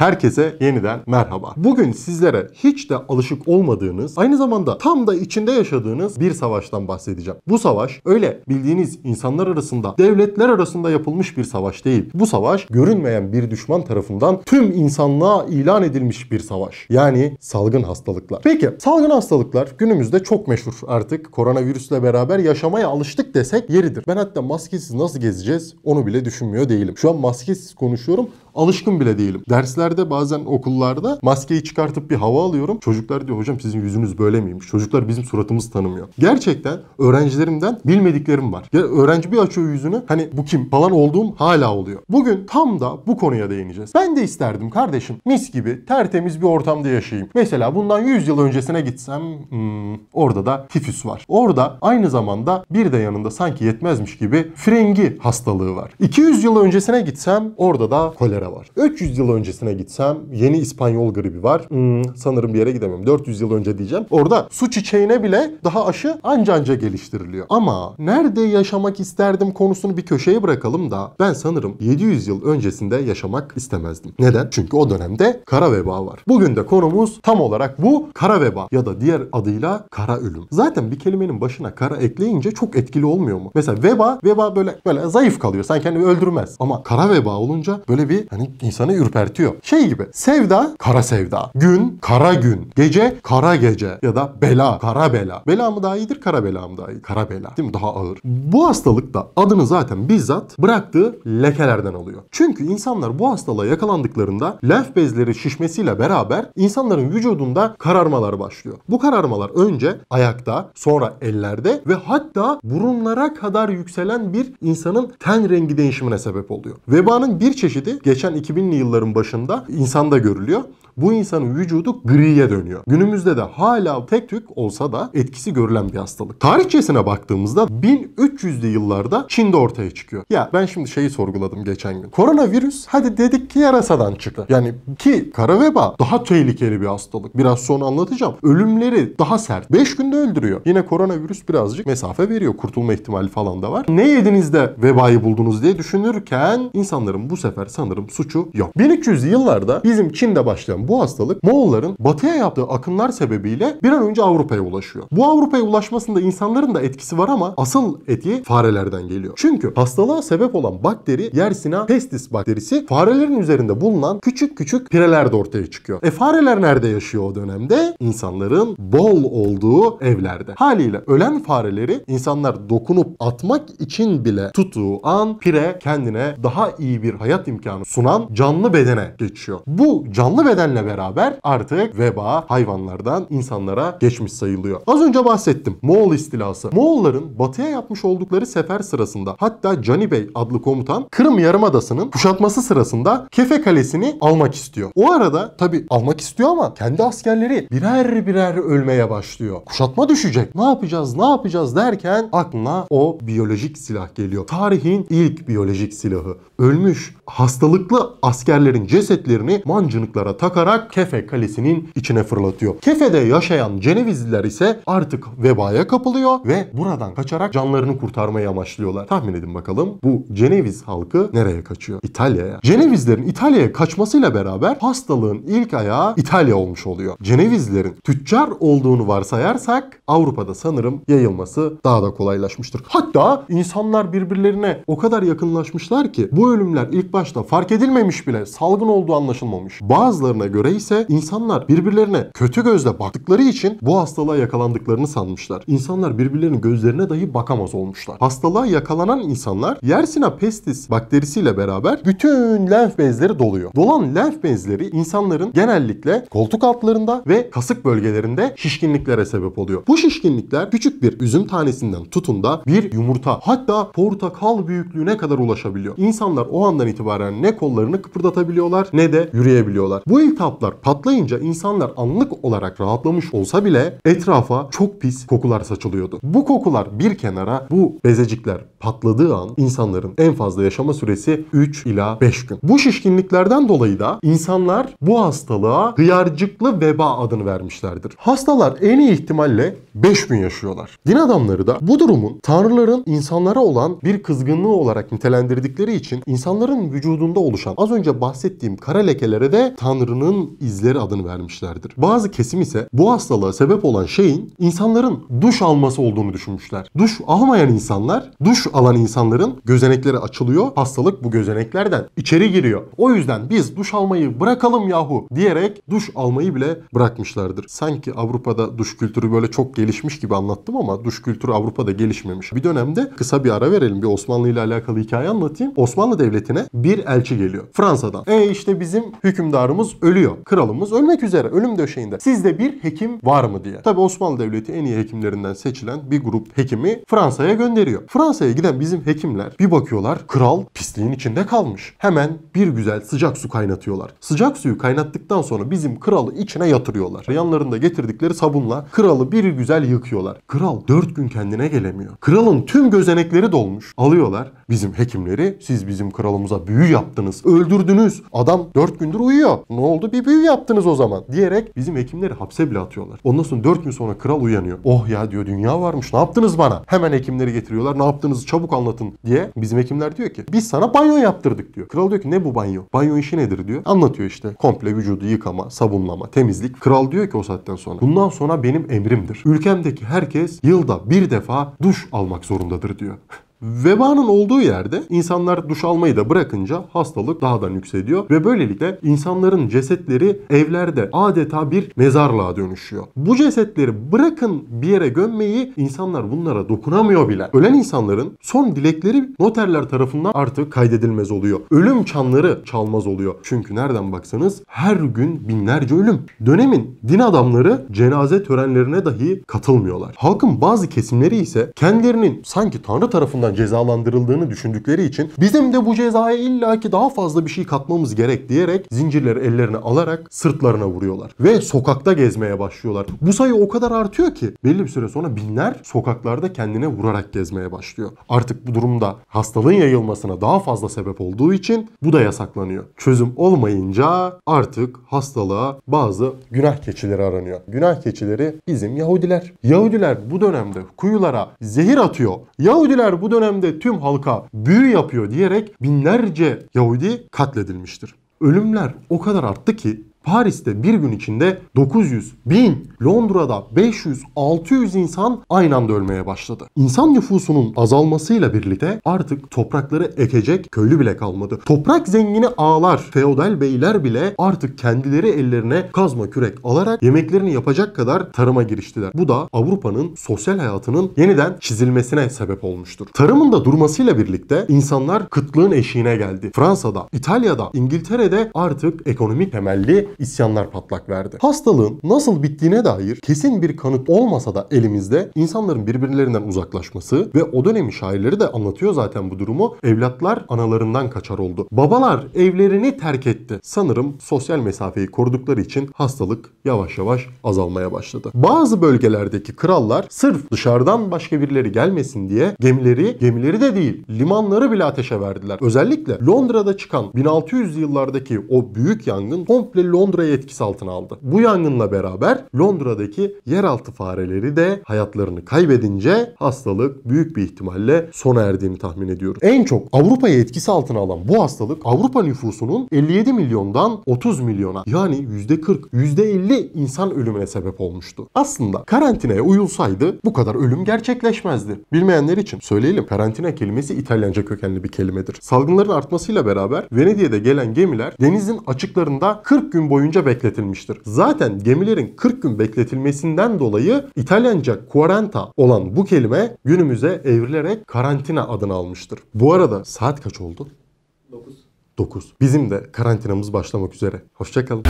Herkese yeniden merhaba. Bugün sizlere hiç de alışık olmadığınız, aynı zamanda tam da içinde yaşadığınız bir savaştan bahsedeceğim. Bu savaş öyle bildiğiniz insanlar arasında, devletler arasında yapılmış bir savaş değil. Bu savaş görünmeyen bir düşman tarafından tüm insanlığa ilan edilmiş bir savaş. Yani salgın hastalıklar. Peki salgın hastalıklar günümüzde çok meşhur artık. Koronavirüsle beraber yaşamaya alıştık desek yeridir. Ben hatta maskesiz nasıl gezeceğiz onu bile düşünmüyor değilim. Şu an maskesiz konuşuyorum Alışkın bile değilim. Derslerde bazen okullarda maskeyi çıkartıp bir hava alıyorum. Çocuklar diyor hocam sizin yüzünüz böyle miymiş? Çocuklar bizim suratımız tanımıyor. Gerçekten öğrencilerimden bilmediklerim var. Ya öğrenci bir açıyor yüzünü hani bu kim falan olduğum hala oluyor. Bugün tam da bu konuya değineceğiz. Ben de isterdim kardeşim mis gibi tertemiz bir ortamda yaşayayım. Mesela bundan 100 yıl öncesine gitsem hmm, orada da tifüs var. Orada aynı zamanda bir de yanında sanki yetmezmiş gibi frengi hastalığı var. 200 yıl öncesine gitsem orada da kolera kolera var. 300 yıl öncesine gitsem yeni İspanyol gribi var. Hmm, sanırım bir yere gidemem. 400 yıl önce diyeceğim. Orada su çiçeğine bile daha aşı ancanca geliştiriliyor. Ama nerede yaşamak isterdim konusunu bir köşeye bırakalım da ben sanırım 700 yıl öncesinde yaşamak istemezdim. Neden? Çünkü o dönemde kara veba var. Bugün de konumuz tam olarak bu kara veba ya da diğer adıyla kara ölüm. Zaten bir kelimenin başına kara ekleyince çok etkili olmuyor mu? Mesela veba, veba böyle böyle zayıf kalıyor. Sanki kendini öldürmez. Ama kara veba olunca böyle bir Hani insanı ürpertiyor. Şey gibi sevda kara sevda. Gün kara gün. Gece kara gece. Ya da bela kara bela. Bela mı daha iyidir kara bela mı daha iyi? Kara bela. Değil mi? Daha ağır. Bu hastalık da adını zaten bizzat bıraktığı lekelerden alıyor. Çünkü insanlar bu hastalığa yakalandıklarında lenf bezleri şişmesiyle beraber insanların vücudunda kararmalar başlıyor. Bu kararmalar önce ayakta, sonra ellerde ve hatta burunlara kadar yükselen bir insanın ten rengi değişimine sebep oluyor. Vebanın bir çeşidi geç geçen 2000'li yılların başında insanda görülüyor. Bu insanın vücudu griye dönüyor. Günümüzde de hala tek tük olsa da etkisi görülen bir hastalık. Tarihçesine baktığımızda 1300'lü yıllarda Çin'de ortaya çıkıyor. Ya ben şimdi şeyi sorguladım geçen gün. Koronavirüs hadi dedik ki yarasadan çıktı. Yani ki kara veba daha tehlikeli bir hastalık. Biraz sonra anlatacağım. Ölümleri daha sert. 5 günde öldürüyor. Yine koronavirüs birazcık mesafe veriyor. Kurtulma ihtimali falan da var. Ne yediniz de vebayı buldunuz diye düşünürken insanların bu sefer sanırım suçu yok. 1200'lü yıllarda bizim Çin'de başlayan bu hastalık Moğolların batıya yaptığı akınlar sebebiyle bir an önce Avrupa'ya ulaşıyor. Bu Avrupa'ya ulaşmasında insanların da etkisi var ama asıl eti farelerden geliyor. Çünkü hastalığa sebep olan bakteri Yersinia pestis bakterisi farelerin üzerinde bulunan küçük küçük pirelerde ortaya çıkıyor. E fareler nerede yaşıyor o dönemde? İnsanların bol olduğu evlerde. Haliyle ölen fareleri insanlar dokunup atmak için bile tuttuğu an pire kendine daha iyi bir hayat imkanı sunuyor sunan canlı bedene geçiyor. Bu canlı bedenle beraber artık veba hayvanlardan insanlara geçmiş sayılıyor. Az önce bahsettim. Moğol istilası. Moğolların batıya yapmış oldukları sefer sırasında hatta Cani Bey adlı komutan Kırım Yarımadası'nın kuşatması sırasında Kefe Kalesi'ni almak istiyor. O arada tabi almak istiyor ama kendi askerleri birer birer ölmeye başlıyor. Kuşatma düşecek. Ne yapacağız ne yapacağız derken aklına o biyolojik silah geliyor. Tarihin ilk biyolojik silahı. Ölmüş, hastalık karşılıklı askerlerin cesetlerini mancınıklara takarak Kefe Kalesi'nin içine fırlatıyor. Kefe'de yaşayan Cenevizliler ise artık vebaya kapılıyor ve buradan kaçarak canlarını kurtarmayı amaçlıyorlar. Tahmin edin bakalım bu Ceneviz halkı nereye kaçıyor? İtalya'ya. Cenevizlerin İtalya'ya kaçmasıyla beraber hastalığın ilk ayağı İtalya olmuş oluyor. Cenevizlerin tüccar olduğunu varsayarsak Avrupa'da sanırım yayılması daha da kolaylaşmıştır. Hatta insanlar birbirlerine o kadar yakınlaşmışlar ki bu ölümler ilk başta fark edilmiyor edilmemiş bile. Salgın olduğu anlaşılmamış. Bazılarına göre ise insanlar birbirlerine kötü gözle baktıkları için bu hastalığa yakalandıklarını sanmışlar. İnsanlar birbirlerinin gözlerine dahi bakamaz olmuşlar. Hastalığa yakalanan insanlar Yersina pestis bakterisiyle beraber bütün lenf bezleri doluyor. Dolan lenf bezleri insanların genellikle koltuk altlarında ve kasık bölgelerinde şişkinliklere sebep oluyor. Bu şişkinlikler küçük bir üzüm tanesinden tutun da bir yumurta hatta portakal büyüklüğüne kadar ulaşabiliyor. İnsanlar o andan itibaren ne kol kollarını kıpırdatabiliyorlar ne de yürüyebiliyorlar. Bu iltihaplar patlayınca insanlar anlık olarak rahatlamış olsa bile etrafa çok pis kokular saçılıyordu. Bu kokular bir kenara bu bezecikler patladığı an insanların en fazla yaşama süresi 3 ila 5 gün. Bu şişkinliklerden dolayı da insanlar bu hastalığa hıyarcıklı veba adını vermişlerdir. Hastalar en iyi ihtimalle 5 gün yaşıyorlar. Din adamları da bu durumun tanrıların insanlara olan bir kızgınlığı olarak nitelendirdikleri için insanların vücudunda oluşan az önce bahsettiğim kara lekelere de Tanrı'nın izleri adını vermişlerdir. Bazı kesim ise bu hastalığa sebep olan şeyin insanların duş alması olduğunu düşünmüşler. Duş almayan insanlar, duş alan insanların gözenekleri açılıyor. Hastalık bu gözeneklerden içeri giriyor. O yüzden biz duş almayı bırakalım yahu diyerek duş almayı bile bırakmışlardır. Sanki Avrupa'da duş kültürü böyle çok gelişmiş gibi anlattım ama duş kültürü Avrupa'da gelişmemiş. Bir dönemde kısa bir ara verelim. Bir Osmanlı ile alakalı hikaye anlatayım. Osmanlı Devleti'ne bir elçi geliyor. Fransa'dan. E işte bizim hükümdarımız ölüyor. Kralımız ölmek üzere. Ölüm döşeğinde. Sizde bir hekim var mı diye. Tabi Osmanlı Devleti en iyi hekimlerinden seçilen bir grup hekimi Fransa'ya gönderiyor. Fransa'ya giden bizim hekimler bir bakıyorlar kral pisliğin içinde kalmış. Hemen bir güzel sıcak su kaynatıyorlar. Sıcak suyu kaynattıktan sonra bizim kralı içine yatırıyorlar. Yanlarında getirdikleri sabunla kralı bir güzel yıkıyorlar. Kral 4 gün kendine gelemiyor. Kralın tüm gözenekleri dolmuş. Alıyorlar bizim hekimleri siz bizim kralımıza büyü yaptınız yaptınız. Öldürdünüz. Adam 4 gündür uyuyor. Ne oldu? Bir büyü yaptınız o zaman. Diyerek bizim hekimleri hapse bile atıyorlar. Ondan sonra 4 gün sonra kral uyanıyor. Oh ya diyor dünya varmış. Ne yaptınız bana? Hemen hekimleri getiriyorlar. Ne yaptığınızı çabuk anlatın diye. Bizim hekimler diyor ki biz sana banyo yaptırdık diyor. Kral diyor ki ne bu banyo? Banyo işi nedir diyor. Anlatıyor işte. Komple vücudu yıkama, sabunlama, temizlik. Kral diyor ki o saatten sonra. Bundan sonra benim emrimdir. Ülkemdeki herkes yılda bir defa duş almak zorundadır diyor. Vebanın olduğu yerde insanlar duş almayı da bırakınca hastalık daha da yükseliyor ve böylelikle insanların cesetleri evlerde adeta bir mezarlığa dönüşüyor. Bu cesetleri bırakın bir yere gömmeyi insanlar bunlara dokunamıyor bile. Ölen insanların son dilekleri noterler tarafından artık kaydedilmez oluyor. Ölüm çanları çalmaz oluyor. Çünkü nereden baksanız her gün binlerce ölüm. Dönemin din adamları cenaze törenlerine dahi katılmıyorlar. Halkın bazı kesimleri ise kendilerinin sanki Tanrı tarafından tarafından cezalandırıldığını düşündükleri için bizim de bu cezaya illaki daha fazla bir şey katmamız gerek diyerek zincirleri ellerine alarak sırtlarına vuruyorlar. Ve sokakta gezmeye başlıyorlar. Bu sayı o kadar artıyor ki belli bir süre sonra binler sokaklarda kendine vurarak gezmeye başlıyor. Artık bu durumda hastalığın yayılmasına daha fazla sebep olduğu için bu da yasaklanıyor. Çözüm olmayınca artık hastalığa bazı günah keçileri aranıyor. Günah keçileri bizim Yahudiler. Yahudiler bu dönemde kuyulara zehir atıyor. Yahudiler bu dönemde dönemde tüm halka büyü yapıyor diyerek binlerce Yahudi katledilmiştir. Ölümler o kadar arttı ki Paris'te bir gün içinde 900, 1000, Londra'da 500, 600 insan aynı anda ölmeye başladı. İnsan nüfusunun azalmasıyla birlikte artık toprakları ekecek köylü bile kalmadı. Toprak zengini ağlar, feodal beyler bile artık kendileri ellerine kazma kürek alarak yemeklerini yapacak kadar tarıma giriştiler. Bu da Avrupa'nın sosyal hayatının yeniden çizilmesine sebep olmuştur. Tarımın da durmasıyla birlikte insanlar kıtlığın eşiğine geldi. Fransa'da, İtalya'da, İngiltere'de artık ekonomik temelli isyanlar patlak verdi. Hastalığın nasıl bittiğine dair kesin bir kanıt olmasa da elimizde insanların birbirlerinden uzaklaşması ve o dönemin şairleri de anlatıyor zaten bu durumu. Evlatlar analarından kaçar oldu. Babalar evlerini terk etti. Sanırım sosyal mesafeyi korudukları için hastalık yavaş yavaş azalmaya başladı. Bazı bölgelerdeki krallar sırf dışarıdan başka birileri gelmesin diye gemileri, gemileri de değil limanları bile ateşe verdiler. Özellikle Londra'da çıkan 1600 yıllardaki o büyük yangın komple Londra Londra'yı etkisi altına aldı. Bu yangınla beraber Londra'daki yeraltı fareleri de hayatlarını kaybedince hastalık büyük bir ihtimalle sona erdiğini tahmin ediyoruz. En çok Avrupa'yı etkisi altına alan bu hastalık Avrupa nüfusunun 57 milyondan 30 milyona yani %40, %50 insan ölümüne sebep olmuştu. Aslında karantinaya uyulsaydı bu kadar ölüm gerçekleşmezdi. Bilmeyenler için söyleyelim karantina kelimesi İtalyanca kökenli bir kelimedir. Salgınların artmasıyla beraber Venedik'e gelen gemiler denizin açıklarında 40 gün boyunca bekletilmiştir. Zaten gemilerin 40 gün bekletilmesinden dolayı İtalyanca quaranta olan bu kelime günümüze evrilerek karantina adını almıştır. Bu arada saat kaç oldu? 9. 9. Bizim de karantinamız başlamak üzere. Hoşçakalın.